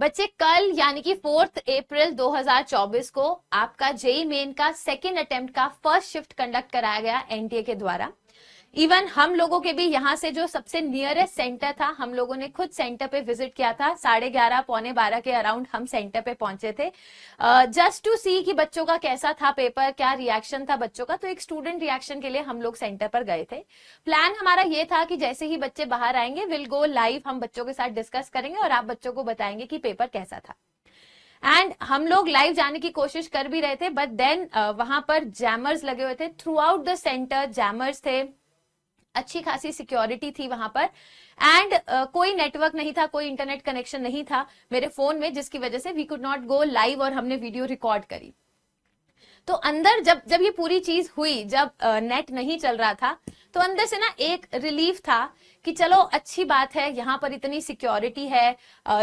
बच्चे कल यानी कि फोर्थ अप्रैल 2024 को आपका जेई मेन का सेकेंड अटेम्प्ट का फर्स्ट शिफ्ट कंडक्ट कराया गया एनटीए के द्वारा इवन हम लोगों के भी यहाँ से जो सबसे नियरेस्ट सेंटर था हम लोगों ने खुद सेंटर पे विजिट किया था साढ़े ग्यारह पौने बारह के अराउंड हम सेंटर पे पहुंचे थे जस्ट टू सी कि बच्चों का कैसा था पेपर क्या रिएक्शन था बच्चों का तो एक स्टूडेंट रिएक्शन के लिए हम लोग सेंटर पर गए थे प्लान हमारा ये था कि जैसे ही बच्चे बाहर आएंगे विल गो लाइव हम बच्चों के साथ डिस्कस करेंगे और आप बच्चों को बताएंगे कि पेपर कैसा था एंड हम लोग लाइव जाने की कोशिश कर भी रहे थे बट देन वहां पर जैमर्स लगे हुए थे throughout the centre jammers थे अच्छी खासी सिक्योरिटी थी वहां पर एंड uh, कोई नेटवर्क नहीं था कोई इंटरनेट कनेक्शन नहीं था मेरे फोन में जिसकी वजह से we could not go live और हमने वीडियो रिकॉर्ड करी तो अंदर जब जब ये पूरी चीज हुई जब नेट नहीं चल रहा था तो अंदर से ना एक रिलीफ था कि चलो अच्छी बात है यहाँ पर इतनी सिक्योरिटी है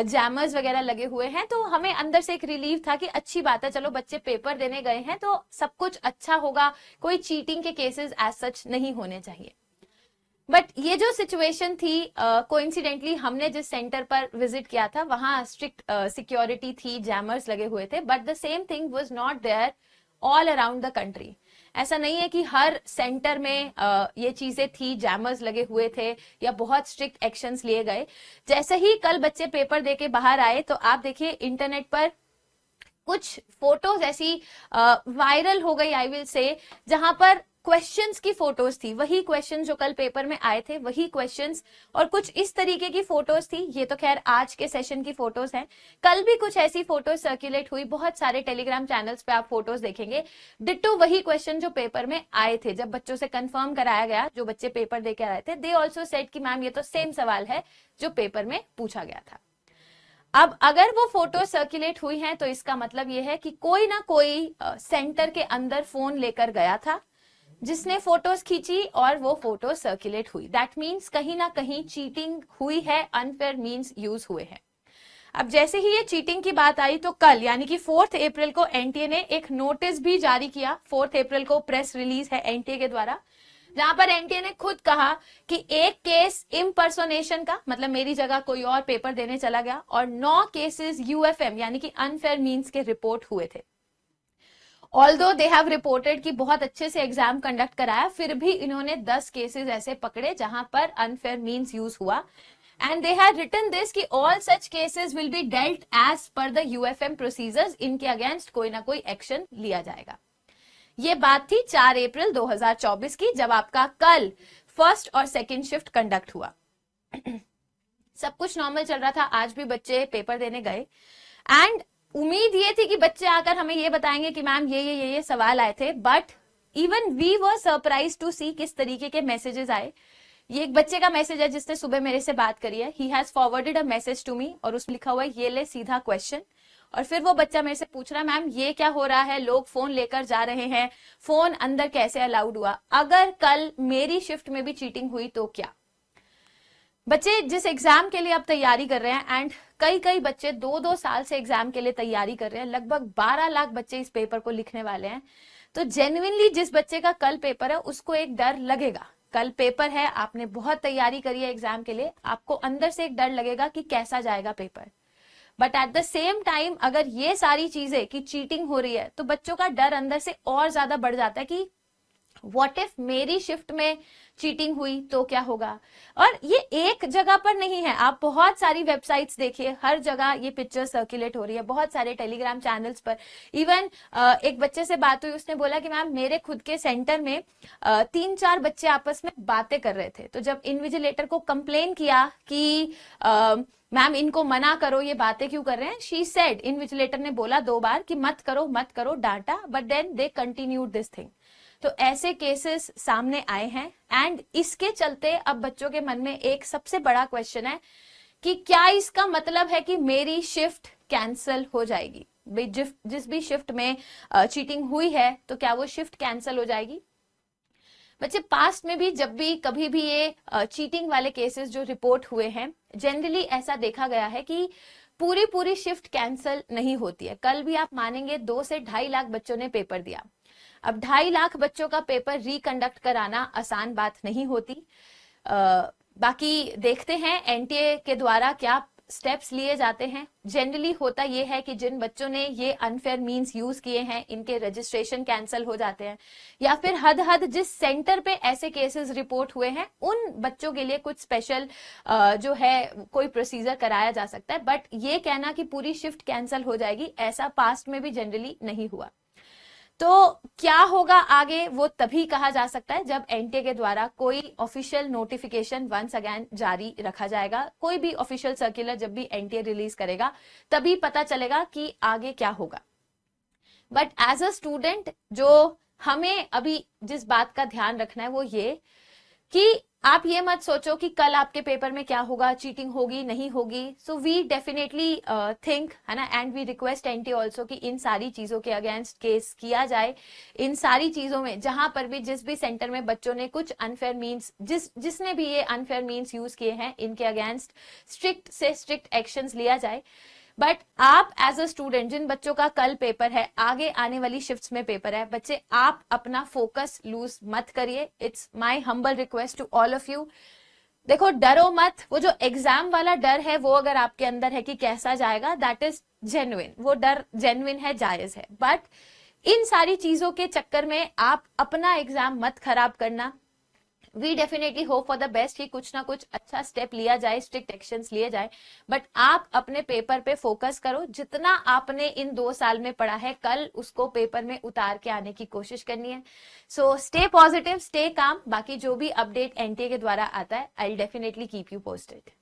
जैमर्स वगैरह लगे हुए हैं तो हमें अंदर से एक रिलीफ था कि अच्छी बात है चलो बच्चे पेपर देने गए हैं तो सब कुछ अच्छा होगा कोई चीटिंग के केसेस एज सच नहीं होने चाहिए बट ये जो सिचुएशन थी कोइंसिडेंटली uh, हमने जिस सेंटर पर विजिट किया था वहां स्ट्रिक्ट सिक्योरिटी थी जैमर्स लगे हुए थे but the same thing was not there all around the country ऐसा नहीं है कि हर सेंटर में uh, ये चीजें थी जैमर्स लगे हुए थे या बहुत स्ट्रिक्ट एक्शन लिए गए जैसे ही कल बच्चे पेपर देके बाहर आए तो आप देखिए इंटरनेट पर कुछ फोटोज ऐसी वायरल हो गई आई विल से जहां पर क्वेश्चंस की फोटोज थी वही क्वेश्चन जो कल पेपर में आए थे वही क्वेश्चंस और कुछ इस तरीके की फोटोज थी ये तो खैर आज के सेशन की फोटोज हैं कल भी कुछ ऐसी फोटोज सर्कुलेट हुई बहुत सारे टेलीग्राम चैनल्स पे आप फोटोज देखेंगे डिट्टो वही क्वेश्चन जो पेपर में आए थे जब बच्चों से कंफर्म कराया गया जो बच्चे पेपर देकर आए थे दे ऑल्सो सेट की मैम ये तो सेम सवाल है जो पेपर में पूछा गया था अब अगर वो फोटो सर्कुलेट हुई हैं तो इसका मतलब ये है कि कोई ना कोई सेंटर के अंदर फोन लेकर गया था जिसने फोटोज खींची और वो फोटो सर्कुलेट हुई दैट मीन्स कहीं ना कहीं चीटिंग हुई है अनफेयर मीन्स यूज हुए हैं अब जैसे ही ये चीटिंग की बात आई तो कल यानी कि फोर्थ अप्रैल को एनटीए ने एक नोटिस भी जारी किया फोर्थ अप्रैल को प्रेस रिलीज है एनटीए के द्वारा जहां पर एनटीए ने खुद कहा कि एक केस इम्पर्सोनेशन का मतलब मेरी जगह कोई और पेपर देने चला गया और नौ केसेस यूएफएम यानी कि अनफेयर मीन्स के रिपोर्ट हुए थे ऑल दो दे हैव रिपोर्टेड कि बहुत अच्छे से एग्जाम कंडक्ट कराया फिर भी इन्होंने दस केसेस ऐसे पकड़े जहां पर अनफेयर मीन्स यूज हुआ and they have written this कि all such cases will be dealt as per the UFM procedures इनके अगेंस्ट कोई ना कोई एक्शन लिया जाएगा ये बात थी 4 अप्रैल 2024 की जब आपका कल फर्स्ट और सेकेंड शिफ्ट कंडक्ट हुआ सब कुछ नॉर्मल चल रहा था आज भी बच्चे पेपर देने गए एंड उम्मीद ये थी कि बच्चे आकर हमें ये बताएंगे कि मैम ये ये ये ये सवाल आए थे but even we were surprised to see किस तरीके के मैसेजेस आए ये एक बच्चे का मैसेज है जिसने सुबह मेरे से बात करी है he has forwarded a message to me और उसमें लिखा हुआ है ये ले सीधा क्वेश्चन और फिर वो बच्चा मेरे से पूछ रहा है मैम ये क्या हो रहा है लोग फोन लेकर जा रहे हैं फोन अंदर कैसे अलाउड हुआ अगर कल मेरी शिफ्ट में भी चीटिंग हुई तो क्या बच्चे जिस एग्जाम के लिए आप तैयारी कर रहे हैं एंड कई कई बच्चे दो दो साल से एग्जाम के लिए तैयारी कर रहे हैं लगभग 12 लाख बच्चे इस पेपर को लिखने वाले हैं तो जेन्युनली जिस बच्चे का कल पेपर है उसको एक डर लगेगा कल पेपर है आपने बहुत तैयारी करी है एग्जाम के लिए आपको अंदर से एक डर लगेगा कि कैसा जाएगा paper but at the same time अगर ये सारी चीजें कि चीटिंग हो रही है तो बच्चों का डर अंदर से और ज्यादा बढ़ जाता है कि वॉट इफ मेरी शिफ्ट में चीटिंग हुई तो क्या होगा और ये एक जगह पर नहीं है आप बहुत सारी वेबसाइट्स देखिए हर जगह ये पिक्चर सर्कुलेट हो रही है बहुत सारे टेलीग्राम चैनल्स पर इवन एक बच्चे से बात हुई उसने बोला कि मैम मेरे खुद के सेंटर में तीन चार बच्चे आपस में बातें कर रहे थे तो जब इनविजिलेटर को कंप्लेन किया कि मैम इनको मना करो ये बातें क्यों कर रहे हैं शी सेड इनविजिलेटर ने बोला दो बार कि मत करो मत करो डांटा but then they continue this thing तो ऐसे केसेस सामने आए हैं एंड इसके चलते अब बच्चों के मन में एक सबसे बड़ा क्वेश्चन है कि क्या इसका मतलब है कि मेरी शिफ्ट कैंसिल हो जाएगी जिस भी शिफ्ट में चीटिंग हुई है तो क्या वो शिफ्ट कैंसिल हो जाएगी बच्चे पास्ट में भी जब भी कभी भी ये चीटिंग वाले केसेस जो रिपोर्ट हुए हैं जनरली ऐसा देखा गया है कि पूरी पूरी शिफ्ट कैंसिल नहीं होती है कल भी आप मानेंगे दो से ढाई लाख बच्चों ने पेपर दिया अब ढाई लाख बच्चों का पेपर रिकंडक्ट कराना आसान बात नहीं होती आ, बाकी देखते हैं एनटीए के द्वारा क्या स्टेप्स लिए जाते हैं जनरली होता यह है कि जिन बच्चों ने ये अनफेयर मींस यूज किए हैं इनके रजिस्ट्रेशन कैंसिल हो जाते हैं या फिर हद हद जिस सेंटर पे ऐसे केसेस रिपोर्ट हुए हैं उन बच्चों के लिए कुछ स्पेशल जो है कोई प्रोसीजर कराया जा सकता है बट ये कहना कि पूरी शिफ्ट कैंसिल हो जाएगी ऐसा पास्ट में भी जनरली नहीं हुआ तो क्या होगा आगे वो तभी कहा जा सकता है जब एनटीए के द्वारा कोई ऑफिशियल नोटिफिकेशन वंस अगेन जारी रखा जाएगा कोई भी ऑफिशियल सर्कुलर जब भी एनटीए रिलीज करेगा तभी पता चलेगा कि आगे क्या होगा बट एज अ स्टूडेंट जो हमें अभी जिस बात का ध्यान रखना है वो ये कि आप ये मत सोचो कि कल आपके पेपर में क्या होगा चीटिंग होगी नहीं होगी सो वी डेफिनेटली थिंक है ना and we request NTA also कि इन सारी चीजों के अगेंस्ट केस किया जाए इन सारी चीजों में जहां पर भी जिस भी सेंटर में बच्चों ने कुछ अनफेयर मीन्स जिस जिसने भी ये अनफेयर मीन्स यूज किए हैं इनके अगेंस्ट स्ट्रिक्ट से स्ट्रिक्ट एक्शन लिया जाए बट आप एज अ स्टूडेंट जिन बच्चों का कल पेपर है आगे आने वाली शिफ्ट में पेपर है बच्चे आप अपना फोकस लूज मत करिए it's my humble request to all of you देखो डरो मत वो जो एग्जाम वाला डर है वो अगर आपके अंदर है कि कैसा जाएगा दैट इज जेन्युन वो डर जेन्युन है जायज है बट इन सारी चीजों के चक्कर में आप अपना एग्जाम मत खराब करना we definitely hope for the best कि कुछ ना कुछ अच्छा स्टेप लिया जाए स्ट्रिक्ट एक्शन लिए जाए बट आप अपने पेपर पे फोकस करो जितना आपने इन दो साल में पढ़ा है कल उसको पेपर में उतार के आने की कोशिश करनी है so stay positive stay calm बाकी जो भी अपडेट एनटीए के द्वारा आता है I definitely keep you posted